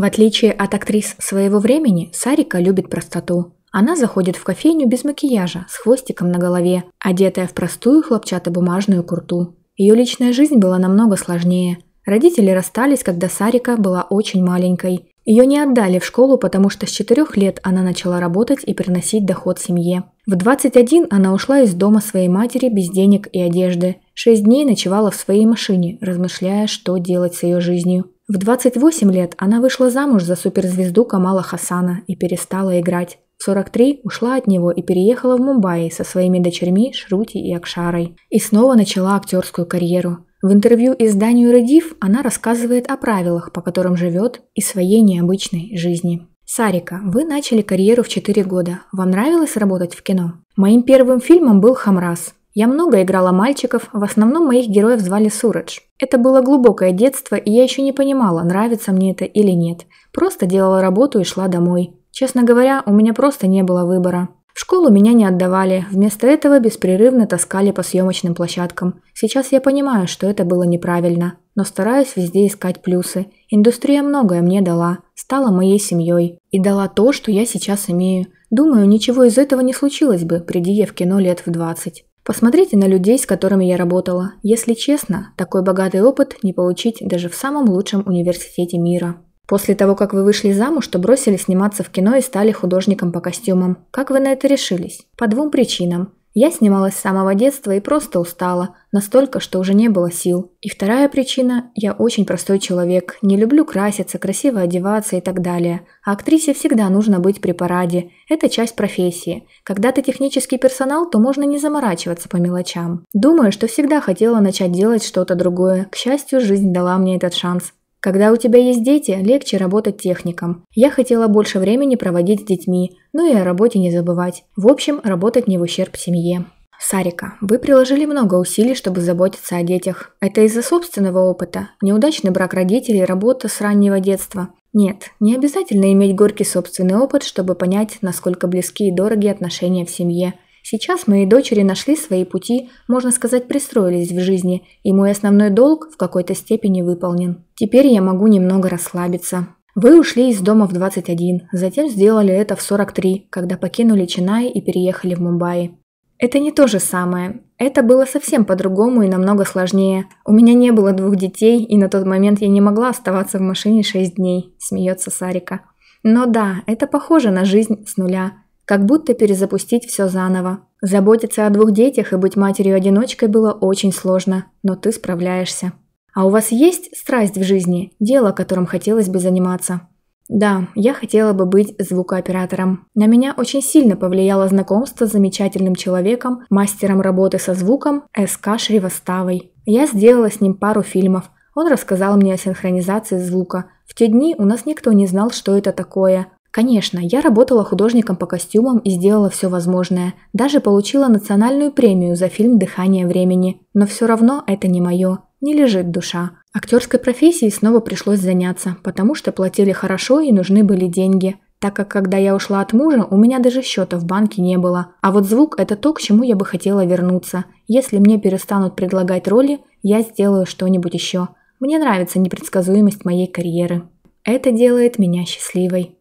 В отличие от актрис своего времени, Сарика любит простоту. Она заходит в кофейню без макияжа, с хвостиком на голове, одетая в простую хлопчатобумажную курту. Ее личная жизнь была намного сложнее. Родители расстались, когда Сарика была очень маленькой. Ее не отдали в школу, потому что с 4 лет она начала работать и приносить доход семье. В 21 она ушла из дома своей матери без денег и одежды. Шесть дней ночевала в своей машине, размышляя, что делать с ее жизнью. В 28 лет она вышла замуж за суперзвезду Камала Хасана и перестала играть. В 43 ушла от него и переехала в Мумбаи со своими дочерьми Шрути и Акшарой. И снова начала актерскую карьеру. В интервью изданию «Редив» она рассказывает о правилах, по которым живет, и своей необычной жизни. Сарика, вы начали карьеру в 4 года. Вам нравилось работать в кино? Моим первым фильмом был Хамрас. Я много играла мальчиков, в основном моих героев звали Сурадж. Это было глубокое детство, и я еще не понимала, нравится мне это или нет. Просто делала работу и шла домой. Честно говоря, у меня просто не было выбора. В школу меня не отдавали, вместо этого беспрерывно таскали по съемочным площадкам. Сейчас я понимаю, что это было неправильно, но стараюсь везде искать плюсы. Индустрия многое мне дала, стала моей семьей и дала то, что я сейчас имею. Думаю, ничего из этого не случилось бы, приди я в кино лет в 20. Посмотрите на людей, с которыми я работала. Если честно, такой богатый опыт не получить даже в самом лучшем университете мира. После того, как вы вышли замуж, то бросили сниматься в кино и стали художником по костюмам. Как вы на это решились? По двум причинам. Я снималась с самого детства и просто устала, настолько, что уже не было сил. И вторая причина – я очень простой человек, не люблю краситься, красиво одеваться и так далее. А актрисе всегда нужно быть при параде, это часть профессии. Когда ты технический персонал, то можно не заморачиваться по мелочам. Думаю, что всегда хотела начать делать что-то другое. К счастью, жизнь дала мне этот шанс. Когда у тебя есть дети, легче работать техником. Я хотела больше времени проводить с детьми, но ну и о работе не забывать. В общем, работать не в ущерб семье. Сарика, вы приложили много усилий, чтобы заботиться о детях. Это из-за собственного опыта? Неудачный брак родителей, работа с раннего детства? Нет, не обязательно иметь горький собственный опыт, чтобы понять, насколько близки и дороги отношения в семье. Сейчас мои дочери нашли свои пути, можно сказать, пристроились в жизни, и мой основной долг в какой-то степени выполнен. Теперь я могу немного расслабиться. Вы ушли из дома в 21, затем сделали это в 43, когда покинули Чинай и переехали в Мумбаи. Это не то же самое. Это было совсем по-другому и намного сложнее. У меня не было двух детей, и на тот момент я не могла оставаться в машине 6 дней, смеется Сарика. Но да, это похоже на жизнь с нуля – как будто перезапустить все заново. Заботиться о двух детях и быть матерью-одиночкой было очень сложно, но ты справляешься. А у вас есть страсть в жизни, дело, которым хотелось бы заниматься? Да, я хотела бы быть звукооператором. На меня очень сильно повлияло знакомство с замечательным человеком, мастером работы со звуком СК Шривоставой. Я сделала с ним пару фильмов. Он рассказал мне о синхронизации звука. В те дни у нас никто не знал, что это такое. Конечно, я работала художником по костюмам и сделала все возможное. Даже получила национальную премию за фильм «Дыхание времени». Но все равно это не мое. Не лежит душа. Актерской профессией снова пришлось заняться, потому что платили хорошо и нужны были деньги. Так как когда я ушла от мужа, у меня даже счета в банке не было. А вот звук – это то, к чему я бы хотела вернуться. Если мне перестанут предлагать роли, я сделаю что-нибудь еще. Мне нравится непредсказуемость моей карьеры. Это делает меня счастливой.